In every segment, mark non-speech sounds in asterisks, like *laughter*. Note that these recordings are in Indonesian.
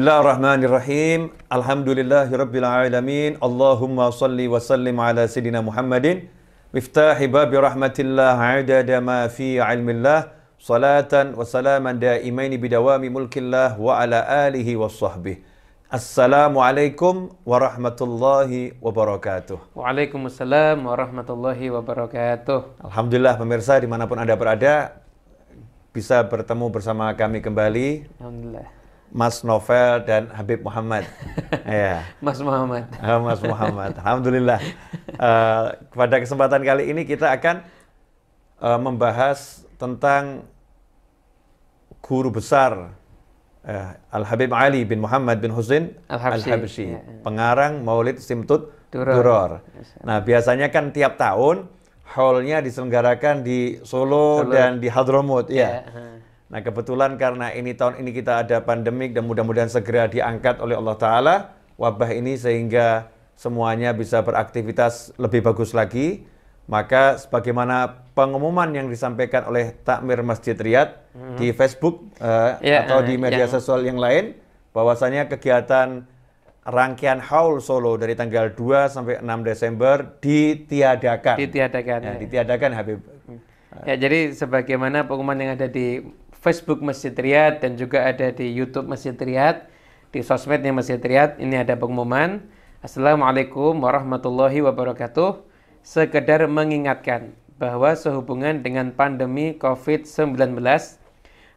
Bismillahirrahmanirrahim. Alhamdulillahirabbil alamin. Allahumma salli wa sallim ala sidina Muhammadin miftahi babi rahmatillah adada ma fi ilmillah salatan wa salaman daimaini bidawami mulkillah wa ala alihi wa sahbih. Assalamualaikum warahmatullahi wabarakatuh. Waalaikumsalam warahmatullahi wabarakatuh. Alhamdulillah pemirsa dimanapun Anda berada bisa bertemu bersama kami kembali. Alhamdulillah Mas Novel dan Habib Muhammad. *laughs* ya. Mas Muhammad. *laughs* Ah, Mas Muhammad. Alhamdulillah. Uh, pada kesempatan kali ini kita akan uh, membahas tentang guru besar uh, eh, Al Habib Ali bin Muhammad bin Husin Al Habsyi, ya, ya. pengarang Maulid Simtut Duror. Duror. Nah biasanya kan tiap tahun haulnya diselenggarakan di Solo, Solo. dan di Hadramut ya. ya. Nah kebetulan karena ini tahun ini kita ada pandemik dan mudah-mudahan segera diangkat oleh Allah Ta'ala wabah ini sehingga semuanya bisa beraktivitas lebih bagus lagi. Maka sebagaimana pengumuman yang disampaikan oleh Takmir Masjid Riyad mm-hmm. di Facebook uh, eh, yeah, atau di eh, media yeah. sosial yang lain, bahwasanya kegiatan rangkaian haul Solo dari tanggal 2 sampai 6 Desember ditiadakan. Ditiadakan. Ya, ya. Ditiadakan Habib. Ya, jadi sebagaimana pengumuman yang ada di Facebook Masjid Riyad dan juga ada di YouTube Masjid Riyad, di sosmednya Masjid Riyad. Ini ada pengumuman. Assalamualaikum warahmatullahi wabarakatuh. Sekedar mengingatkan bahwa sehubungan dengan pandemi COVID-19,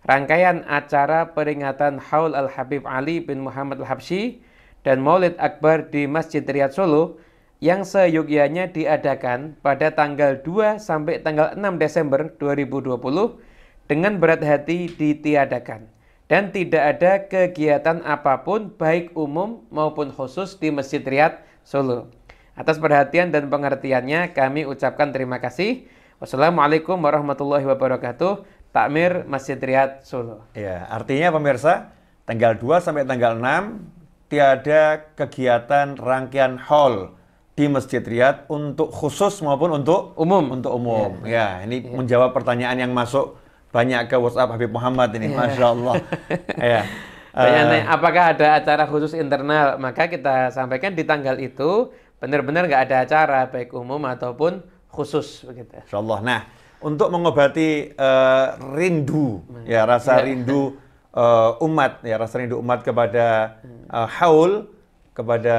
rangkaian acara peringatan Haul Al-Habib Ali bin Muhammad Al-Habsyi dan Maulid Akbar di Masjid Riyad Solo yang seyogyanya diadakan pada tanggal 2 sampai tanggal 6 Desember 2020 dengan berat hati ditiadakan dan tidak ada kegiatan apapun baik umum maupun khusus di Masjid Riyad Solo. Atas perhatian dan pengertiannya kami ucapkan terima kasih. Wassalamualaikum warahmatullahi wabarakatuh. Takmir Masjid Riyad Solo. Ya, artinya pemirsa, tanggal 2 sampai tanggal 6 tiada kegiatan rangkaian hall di Masjid Riyad untuk khusus maupun untuk umum. Untuk umum. Ya, ya ini ya. menjawab pertanyaan yang masuk banyak ke WhatsApp Habib Muhammad ini, yeah. Masya Allah. ya. Tanya, uh, apakah ada acara khusus internal? Maka kita sampaikan di tanggal itu, benar-benar nggak ada acara, baik umum ataupun khusus. Begitu. Insya Allah. Nah, untuk mengobati uh, rindu, hmm. ya rasa yeah. rindu uh, *laughs* umat, ya rasa rindu umat kepada uh, haul, kepada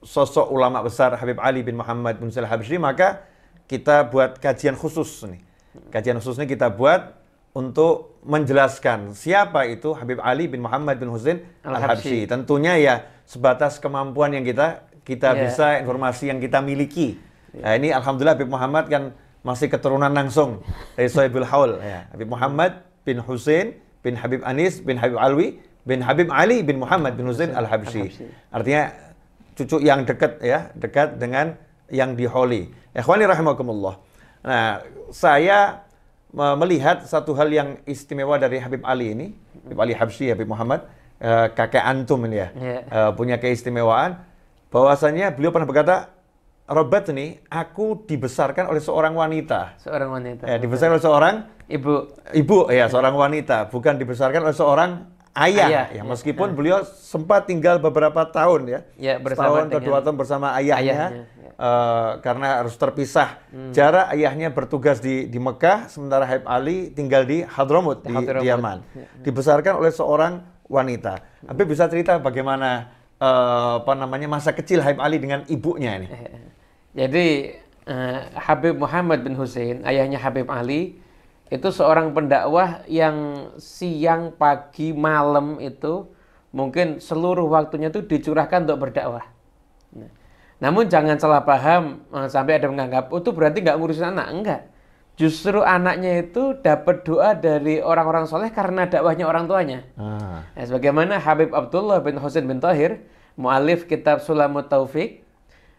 sosok ulama besar Habib Ali bin Muhammad bin Salih Habsyi, maka kita buat kajian khusus nih. Hmm. Kajian khusus ini kita buat untuk menjelaskan siapa itu Habib Ali bin Muhammad bin Husain Al-Habsyi. Tentunya ya sebatas kemampuan yang kita kita yeah. bisa informasi yang kita miliki. Yeah. Nah, ini alhamdulillah Habib Muhammad kan masih keturunan langsung dari Soebul Haul. Yeah. Habib Muhammad bin Husain bin Habib Anis bin Habib Alwi bin Habib Ali bin Muhammad bin Husain Al-Habsyi. Artinya cucu yang dekat ya, dekat dengan yang di Holi. Ikhwani rahimakumullah. Nah, saya melihat satu hal yang istimewa dari Habib Ali ini, Habib Ali Habsyi, Habib Muhammad, eh, kakek antum ini ya, yeah. Iya. punya keistimewaan bahwasanya beliau pernah berkata, Robert nih, aku dibesarkan oleh seorang wanita. Seorang wanita. Ya, dibesarkan oleh seorang ibu. Ibu ya, seorang wanita, bukan dibesarkan oleh seorang ayah, ayah ya iya. meskipun ya. beliau sempat tinggal beberapa tahun ya, ya tahun atau dua tahun bersama ayahnya, ayahnya ya. uh, karena harus terpisah. Hmm. Jarak ayahnya bertugas di di Mekah, sementara Habib Ali tinggal di Hadramut di, di Yaman, ya. dibesarkan oleh seorang wanita. Hmm. bisa cerita bagaimana uh, apa namanya masa kecil Habib Ali dengan ibunya ini? Eh, Jadi uh, Habib Muhammad bin Hussein, ayahnya Habib Ali itu seorang pendakwah yang siang, pagi, malam itu mungkin seluruh waktunya itu dicurahkan untuk berdakwah. Nah, namun jangan salah paham eh, sampai ada menganggap oh, itu berarti nggak ngurusin anak, enggak. Justru anaknya itu dapat doa dari orang-orang soleh karena dakwahnya orang tuanya. Ah. Nah, sebagaimana Habib Abdullah bin Husain bin Tahir, mualif kitab Sulamut Taufik,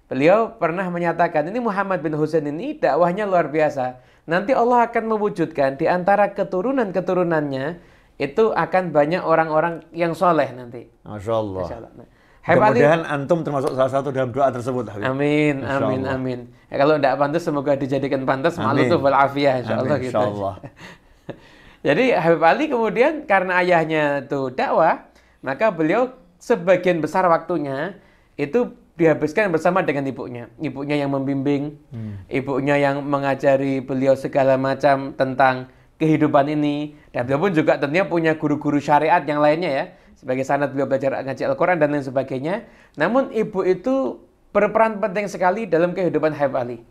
beliau pernah menyatakan ini Muhammad bin Husain ini dakwahnya luar biasa nanti Allah akan mewujudkan di antara keturunan-keturunannya itu akan banyak orang-orang yang soleh nanti. Masya Allah. Masya Allah. Nah, antum termasuk salah satu dalam doa tersebut. Habib. Amin, insya amin, Allah. amin. Ya, kalau tidak pantas semoga dijadikan pantas. Malu tuh balafiyah, insya amin, Allah. Gitu. Insya Allah. *laughs* Jadi Habib Ali kemudian karena ayahnya itu dakwah, maka beliau sebagian besar waktunya itu dihabiskan bersama dengan ibunya. Ibunya yang membimbing, hmm. ibunya yang mengajari beliau segala macam tentang kehidupan ini. Dan beliau pun juga tentunya punya guru-guru syariat yang lainnya ya. Sebagai sanat beliau belajar ngaji Al-Quran dan lain sebagainya. Namun ibu itu berperan penting sekali dalam kehidupan Haib Ali.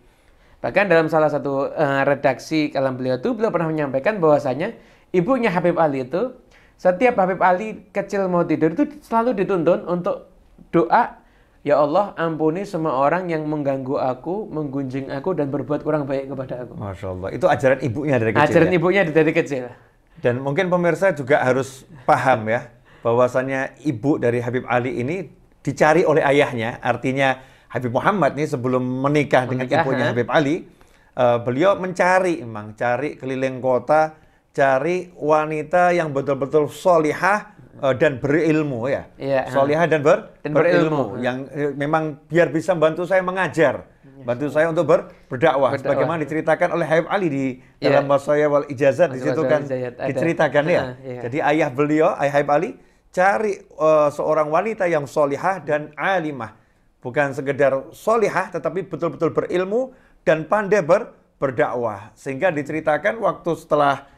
Bahkan dalam salah satu uh, redaksi kalam beliau itu, beliau pernah menyampaikan bahwasanya ibunya Habib Ali itu, setiap Habib Ali kecil mau tidur itu selalu dituntun untuk doa Ya Allah, ampuni semua orang yang mengganggu aku, menggunjing aku, dan berbuat kurang baik kepada aku. Masya Allah. Itu ajaran ibunya dari kecil. Ajaran ya? ibunya dari kecil. Dan mungkin pemirsa juga harus paham ya, bahwasannya ibu dari Habib Ali ini dicari oleh ayahnya. Artinya Habib Muhammad nih sebelum menikah, menikah dengan ibunya ha? Habib Ali, uh, beliau mencari emang, cari keliling kota, cari wanita yang betul-betul solihah, Eh, dan berilmu ya. Yeah. Solihah dan, ber, dan berilmu. berilmu yang eh, memang biar bisa membantu saya mengajar, iya, bantu saya untuk ber, berdakwah. berdakwah. Bagaimana diceritakan oleh Habib Ali di yeah. dalam masaya wal Ijazat di situ kan diceritakan ya. Uh, Jadi ayah beliau, ayah Habib Ali cari uh, seorang wanita yang solihah dan alimah. Bukan sekedar solihah tetapi betul-betul berilmu dan pandai ber, berdakwah. Sehingga diceritakan waktu setelah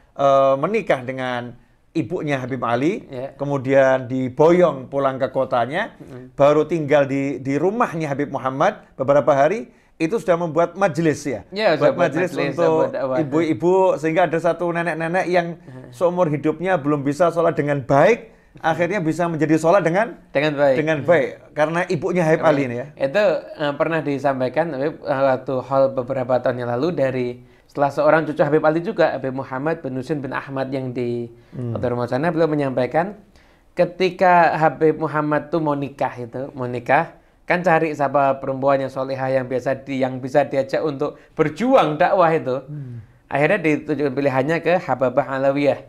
menikah dengan ibunya Habib Ali, yeah. kemudian diboyong pulang ke kotanya, mm. baru tinggal di di rumahnya Habib Muhammad beberapa hari, itu sudah membuat majelis ya, yeah, ya, buat majelis untuk ibu-ibu sehingga ada satu nenek-nenek yang seumur hidupnya belum bisa sholat dengan baik, akhirnya bisa menjadi sholat dengan dengan baik dengan baik hmm. karena ibunya Habib Ali ini ya. Itu uh, pernah disampaikan Habib eh, waktu hal beberapa tahun yang lalu dari setelah seorang cucu Habib Ali juga Habib Muhammad bin Husin bin Ahmad yang di hmm. sana beliau menyampaikan ketika Habib Muhammad tuh mau nikah itu mau nikah kan cari siapa perempuan yang solehah yang biasa di, yang bisa diajak untuk berjuang dakwah itu hmm. akhirnya ditujukan pilihannya ke Hababah Alawiyah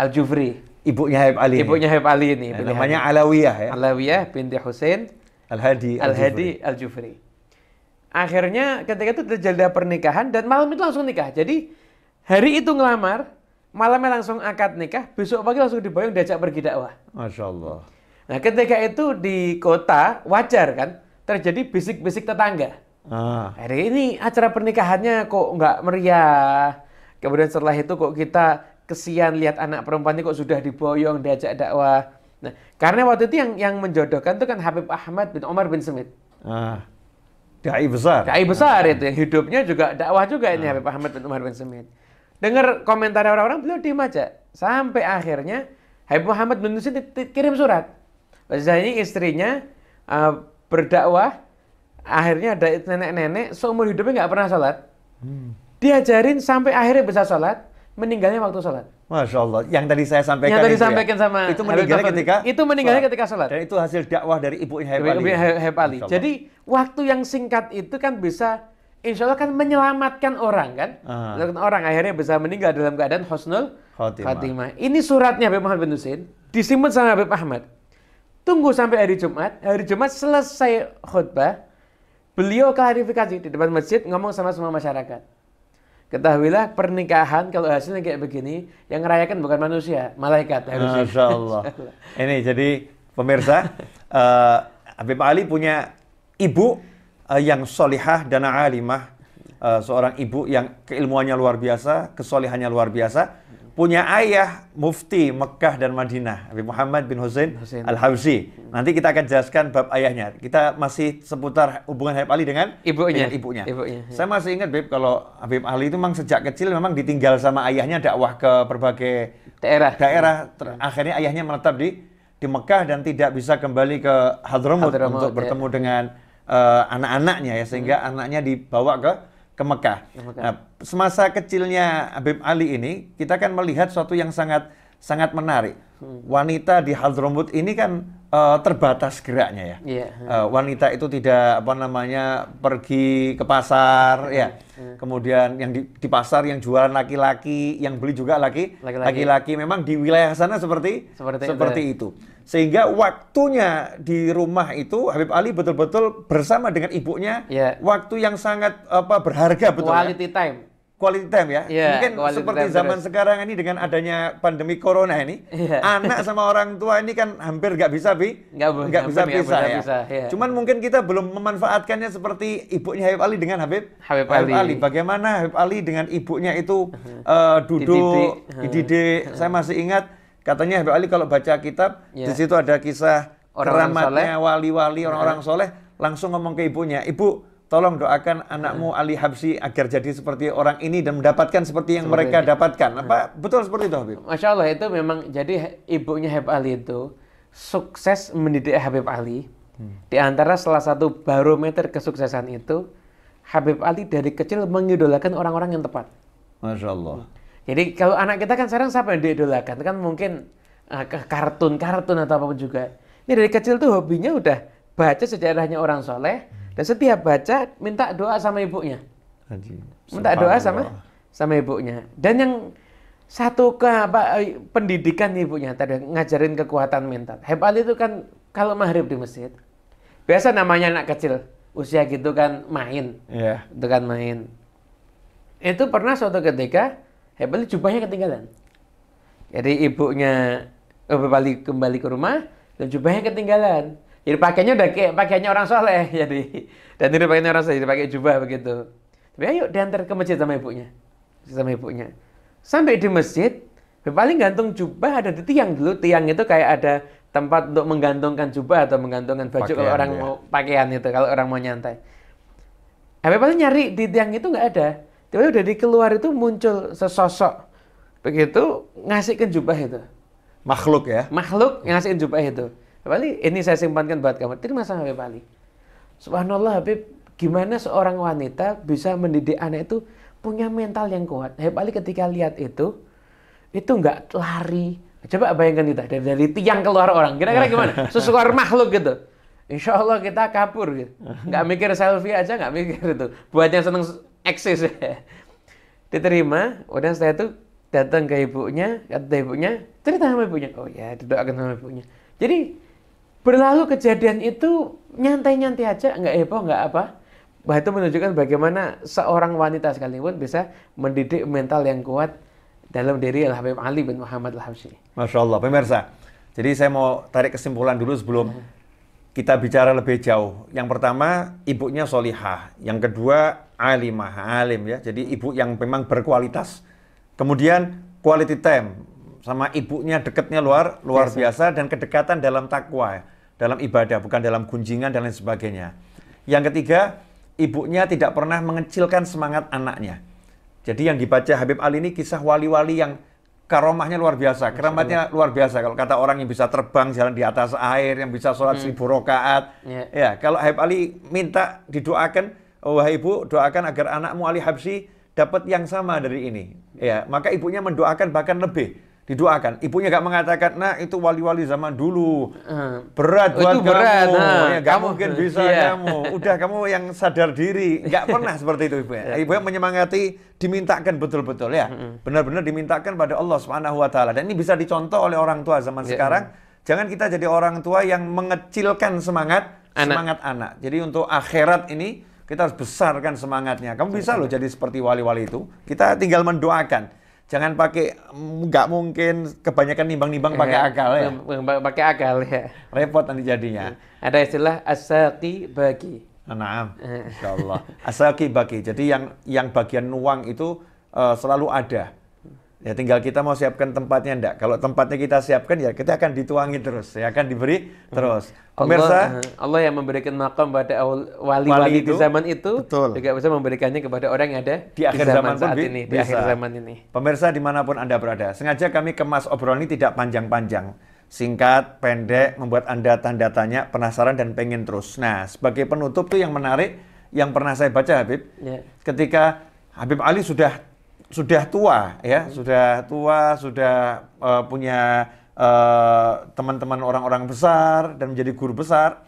Al Jufri ibunya Habib Ali ibunya Habib Ali ini nah, namanya Alawiyah ya Alawiyah binti Husain Al Hadi Al Hadi Al Jufri, Al -Hadi, Al -Jufri akhirnya ketika itu terjadi pernikahan dan malam itu langsung nikah jadi hari itu ngelamar malamnya langsung akad nikah besok pagi langsung diboyong diajak pergi dakwah masya Allah nah ketika itu di kota wajar kan terjadi bisik-bisik tetangga Ah. Hari ini acara pernikahannya kok nggak meriah. Kemudian setelah itu kok kita kesian lihat anak perempuannya kok sudah diboyong diajak dakwah. Nah, karena waktu itu yang yang menjodohkan itu kan Habib Ahmad bin Omar bin Semit. Ah. Dai besar. Dai besar hmm. itu yang hidupnya juga dakwah juga ini hmm. Habib Ahmad bin Umar bin Semit. Dengar komentar orang-orang beliau diem aja sampai akhirnya Habib Muhammad bin Nusin kirim surat. Zaini istrinya uh, berdakwah akhirnya ada nenek-nenek seumur hidupnya nggak pernah sholat. Hmm. Diajarin sampai akhirnya bisa sholat meninggalnya waktu sholat. Masya Allah, yang tadi saya sampaikan. Yang tadi itu ya, sampaikan ya, sama itu meninggalnya ketika itu meninggalnya sholat. ketika sholat. Dan itu hasil dakwah dari Ibu Ihab Ali. Ibu Jadi waktu yang singkat itu kan bisa Insya Allah kan menyelamatkan orang kan, uh. orang akhirnya bisa meninggal dalam keadaan husnul khatimah. khatimah. Ini suratnya Habib Muhammad bin Husin disimpan sama Habib Ahmad. Tunggu sampai hari Jumat, hari Jumat selesai khutbah, beliau klarifikasi di depan masjid ngomong sama semua masyarakat Ketahuilah pernikahan kalau hasilnya kayak begini, yang merayakan bukan manusia, malaikat harusnya. Masya Allah. Ini jadi pemirsa, uh, Habib Ali punya ibu uh, yang solihah dan alimah, uh, seorang ibu yang keilmuannya luar biasa, kesolihannya luar biasa, punya ayah mufti Mekah dan Madinah, Habib Muhammad bin Hussein, Hussein. al hawzi Nanti kita akan jelaskan bab ayahnya. Kita masih seputar hubungan Habib Ali dengan ibunya. Dengan ibunya. ibunya ya. Saya masih ingat Habib kalau Habib Ali itu memang sejak kecil memang ditinggal sama ayahnya dakwah ke berbagai daerah. Daerah ter- akhirnya ayahnya menetap di di Mekah dan tidak bisa kembali ke Hadramut, untuk ya. bertemu dengan uh, anak-anaknya ya sehingga hmm. anaknya dibawa ke ke Mekah. Ke Mekah. Nah, semasa kecilnya Habib Ali ini, kita kan melihat suatu yang sangat sangat menarik. Hmm. Wanita di Hadramut ini kan uh, terbatas geraknya ya. Yeah. Iya. Hmm. Uh, wanita itu tidak apa namanya pergi ke pasar hmm. ya. Hmm. Kemudian yang di, di pasar yang jualan laki-laki, yang beli juga laki laki-laki. Memang di wilayah sana seperti seperti, seperti ya. itu. itu. Sehingga waktunya di rumah itu Habib Ali betul-betul bersama dengan ibunya yeah. waktu yang sangat apa berharga betul ya? Quality ya? time. Quality time ya. Yeah, Mungkin seperti time zaman terus. sekarang ini dengan adanya pandemi corona ini, yeah. anak sama orang tua ini kan hampir nggak bisa bi, nggak bisa pisah ya. Bisa, yeah. Iya. Cuman mungkin kita belum memanfaatkannya seperti ibunya Habib Ali dengan Habib Habib, Habib Ali. Ali. Bagaimana Habib Ali dengan ibunya itu uh, duduk, dididik, -huh. saya uh-huh. masih ingat Katanya Habib Ali kalau baca kitab, yeah. di ya. situ ada kisah orang keramatnya wali-wali ya. orang-orang soleh, langsung ngomong ke ibunya, ibu tolong doakan anakmu ya. Ali Habsi agar jadi seperti orang ini dan mendapatkan seperti yang seperti mereka ini. dapatkan. Apa betul seperti itu Habib? Masya Allah itu memang jadi ibunya Habib Ali itu sukses mendidik Habib Ali. Hmm. Di antara salah satu barometer kesuksesan itu, Habib Ali dari kecil mengidolakan orang-orang yang tepat. Masya Allah. Hmm jadi kalau anak kita kan sekarang siapa yang diidolakan? Kan mungkin eh, kartun-kartun atau atau apapun juga. Ini dari kecil tuh hobinya udah baca sejarahnya orang soleh dan setiap baca minta doa sama ibunya. minta doa sama sama ibunya. Dan yang satu ke apa eh, pendidikan ibunya tadi ngajarin kekuatan mental. Hebat itu kan kalau maghrib di masjid biasa namanya anak kecil usia gitu kan main, yeah. itu kan main. Itu pernah suatu ketika Hebel jubahnya ketinggalan. Jadi ibunya eh, kembali kembali ke rumah dan jubahnya ketinggalan. Jadi pakainya udah kayak pakainya orang soleh *laughs* jadi dan ini pakainya orang soleh jadi pakai jubah begitu. Tapi ayo diantar ke masjid sama ibunya, sama ibunya. Sampai di masjid, ya paling gantung jubah ada di tiang dulu. Tiang itu kayak ada tempat untuk menggantungkan jubah atau menggantungkan baju pakaian, kalau orang ya. mau pakaian itu kalau orang mau nyantai. Tapi paling nyari di tiang itu nggak ada. Ya udah dari keluar itu muncul sesosok begitu ngasih jubah itu. Makhluk ya? Makhluk ngasih jubah itu. Habib ini saya simpankan buat kamu. Terima kasih Habib Ali. Subhanallah Habib, gimana seorang wanita bisa mendidik anak itu punya mental yang kuat. Habib Ali ketika lihat itu, itu nggak lari. Coba bayangkan kita, dari, dari tiang keluar orang. Kira-kira gimana? *laughs* Sesuatu makhluk gitu. Insya Allah kita kabur gitu. Nggak mikir selfie aja, nggak mikir itu. Buat yang seneng eksis *laughs* diterima udah saya tuh datang ke ibunya kata ibunya cerita sama ibunya oh ya didoakan sama ibunya jadi berlalu kejadian itu nyantai-nyantai aja nggak heboh nggak apa bah itu menunjukkan bagaimana seorang wanita sekalipun bisa mendidik mental yang kuat dalam diri Al Habib Ali bin Muhammad Al Habsyi. Masya Allah, pemirsa. Jadi saya mau tarik kesimpulan dulu sebelum hmm. kita bicara lebih jauh. Yang pertama, ibunya solihah. Yang kedua, alimah alim ya. Jadi ibu yang memang berkualitas. Kemudian quality time sama ibunya dekatnya luar luar biasa. biasa dan kedekatan dalam takwa, ya. dalam ibadah bukan dalam gunjingan dan lain sebagainya. Yang ketiga, ibunya tidak pernah mengecilkan semangat anaknya. Jadi yang dibaca Habib Ali ini kisah wali-wali yang karomahnya luar biasa, keramatnya luar biasa. Kalau kata orang yang bisa terbang jalan di atas air, yang bisa sholat hmm. seribu rakaat, yeah. ya kalau Habib Ali minta didoakan Oh, wahai ibu, doakan agar anakmu Ali Habsi dapat yang sama dari ini. Ya, maka ibunya mendoakan bahkan lebih didoakan. Ibunya gak mengatakan, nah itu wali-wali zaman dulu hmm. berat oh, buat itu kamu, nah, ya, gak kamu, mungkin bisa iya. kamu. Udah kamu yang sadar diri, gak *laughs* pernah seperti itu ya. iya. Ibu yang menyemangati, dimintakan betul-betul ya, hmm. benar-benar dimintakan pada Allah swt. Dan ini bisa dicontoh oleh orang tua zaman ya. sekarang. Jangan kita jadi orang tua yang mengecilkan semangat anak. semangat anak. Jadi untuk akhirat ini kita harus besarkan semangatnya. Kamu bisa loh jadi seperti wali-wali itu. Kita tinggal mendoakan. Jangan pakai nggak mungkin kebanyakan nimbang-nimbang eh, pakai akal ya. Pakai akal ya. Repot nanti jadinya. Ada istilah asaki bagi. Nah, eh. Allah Asaki bagi. Jadi yang yang bagian uang itu uh, selalu ada Ya tinggal kita mau siapkan tempatnya enggak. Kalau tempatnya kita siapkan ya kita akan dituangi terus, ya akan diberi hmm. terus. Pemirsa, Allah, eh, Allah yang memberikan makam pada wali-wali di zaman itu betul. juga bisa memberikannya kepada orang yang ada di akhir di zaman, zaman saat ini, di akhir zaman ini. Pemirsa dimanapun Anda berada, sengaja kami kemas obrolan ini tidak panjang-panjang. Singkat, pendek, membuat Anda tanda tanya, penasaran, dan pengen terus. Nah, sebagai penutup tuh yang menarik, yang pernah saya baca Habib, yeah. ketika Habib Ali sudah sudah tua ya, hmm. sudah tua, sudah uh, punya uh, teman-teman orang-orang besar dan menjadi guru besar.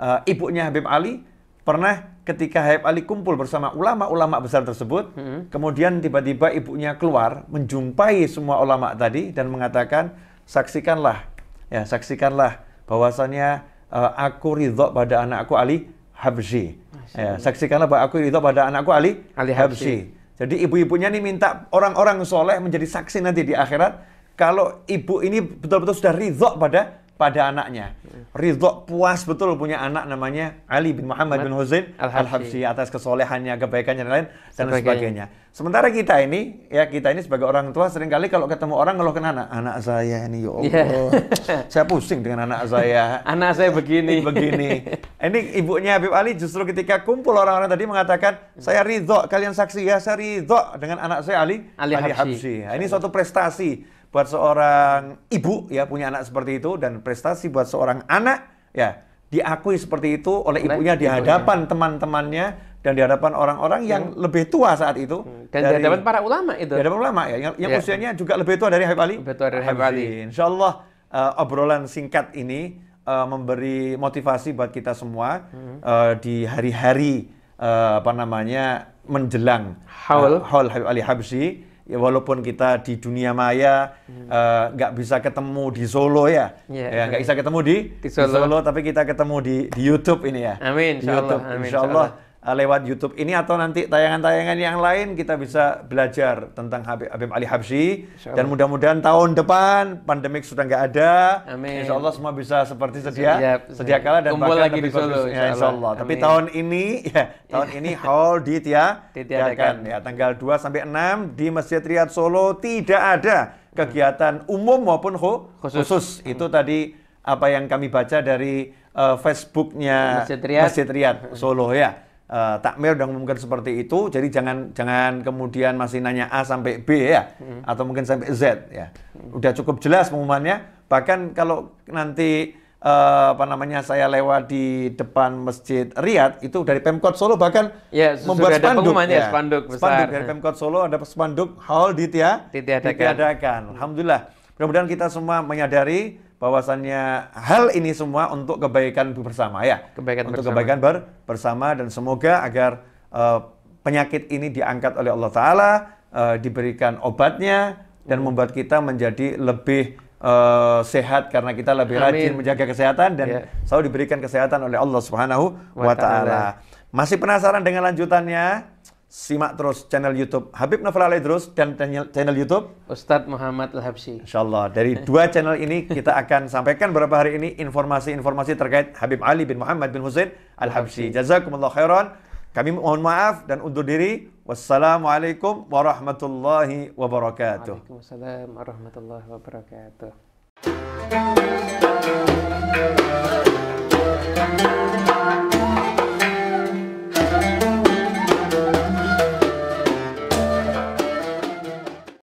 Uh, ibunya Habib Ali pernah ketika Habib Ali kumpul bersama ulama-ulama besar tersebut, hmm. kemudian tiba-tiba ibunya keluar menjumpai semua ulama tadi dan mengatakan, saksikanlah, ya saksikanlah bahwasanya uh, aku ridho pada anakku Ali Habsi. Ya, saksikanlah bahwa aku ridho pada anakku Ali, Ali Habsi. Habsi. Jadi ibu-ibunya ini minta orang-orang soleh menjadi saksi nanti di akhirat. Kalau ibu ini betul-betul sudah ridho pada pada anaknya. Ridho puas betul punya anak namanya Ali bin Muhammad bin Husain al habsi Al atas kesolehannya, kebaikannya dan lain dan sebagainya. sebagainya. Sementara kita ini ya kita ini sebagai orang tua seringkali kalau ketemu orang ngeluhkan anak, anak saya ini ya iya. Allah. Yeah. *laughs* saya pusing dengan anak saya. anak saya begini. begini. Ini ibunya Habib Ali justru ketika kumpul orang-orang tadi mengatakan, "Saya ridho, kalian saksi ya, saya ridho dengan anak saya Ali Ali, Ali Habsi." Habsi. Nah, ini suatu prestasi buat seorang ibu ya punya anak seperti itu dan prestasi buat seorang anak ya diakui seperti itu oleh ibunya di hadapan teman-temannya dan di hadapan orang-orang yang hmm. lebih tua saat itu hmm. dan dari, di hadapan para ulama itu di hadapan ulama ya yang, yang ya. usianya juga lebih tua dari Habib Ali lebih tua dari Habib Ali insyaallah uh, obrolan singkat ini uh, memberi motivasi buat kita semua uh, di hari-hari uh, apa namanya menjelang haul uh, haul Habib Ali Habsyi ya walaupun kita di dunia maya hmm. Eh, nggak hmm. uh, bisa ketemu di Solo ya, yeah. ya nggak bisa ketemu di, di, Solo. di Solo, tapi kita ketemu di, di YouTube ini ya. Amin. Di insya YouTube, Amin, insya Insya Allah Eh, lewat YouTube ini atau nanti tayangan-tayangan yang lain kita bisa belajar tentang Habib, Habib Ali Habsyi dan mudah-mudahan tahun depan pandemik sudah nggak ada. Amin. Insya Allah semua bisa seperti sedia sedia kala dan Kumpul lagi lebih di Solo, Ya, insya Allah. Tapi tahun ini *laughs* ya tahun ini hall di Tia Tiadakan ya tanggal 2 sampai 6 di Masjid Riyad Solo tidak ada kegiatan umum maupun khusus. khusus. Itu hmm. tadi apa yang kami baca dari uh, Facebooknya Masjid Masjid Riyad Solo ya uh, takmir dan mungkin seperti itu. Jadi jangan jangan kemudian masih nanya A sampai B ya hmm. atau mungkin sampai Z ya. Udah cukup jelas pengumumannya. Bahkan kalau nanti uh, apa namanya saya lewat di depan masjid Riyadh itu dari Pemkot Solo bahkan ya, membuat spanduk ada ya spanduk besar. Spanduk dari Pemkot Solo ada spanduk haul ditia ditiadakan. ditiadakan. Alhamdulillah. Mudah-mudahan kita semua menyadari bahwasannya hal ini semua untuk kebaikan bersama ya. Kebaikan untuk bersama. kebaikan ber bersama dan semoga agar uh, penyakit ini diangkat oleh Allah taala, uh, diberikan obatnya dan hmm. membuat kita menjadi lebih uh, sehat karena kita lebih Amin. rajin menjaga kesehatan dan yeah. selalu diberikan kesehatan oleh Allah Subhanahu wa taala. Masih penasaran dengan lanjutannya? simak terus channel YouTube Habib Novel terus dan channel YouTube Ustadz Muhammad al Habsi Insyaallah Dari *laughs* dua channel ini kita akan sampaikan beberapa hari ini informasi-informasi terkait Habib Ali bin Muhammad bin Husain al Habsi. Jazakumullah khairan. Kami mohon maaf dan undur diri. Wassalamualaikum warahmatullahi wabarakatuh. Waalaikumsalam warahmatullahi wabarakatuh.